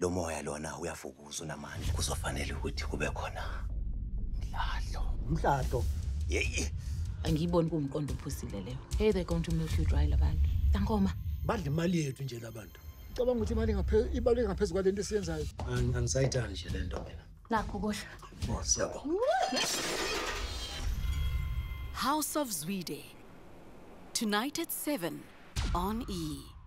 lo moya lona kuzofanele ukuthi kube khona yeyi angiyiboni ophusile leyo hey they're going to milk you dry labantu badla imali yethu nje labantu cabanga ukuthi imali ibaluleke ngaphezu kwale nto esiyenzayo angisayithandi nje le nto mina nakho kohla oh, House of Zwide. Tonight at 7 on E!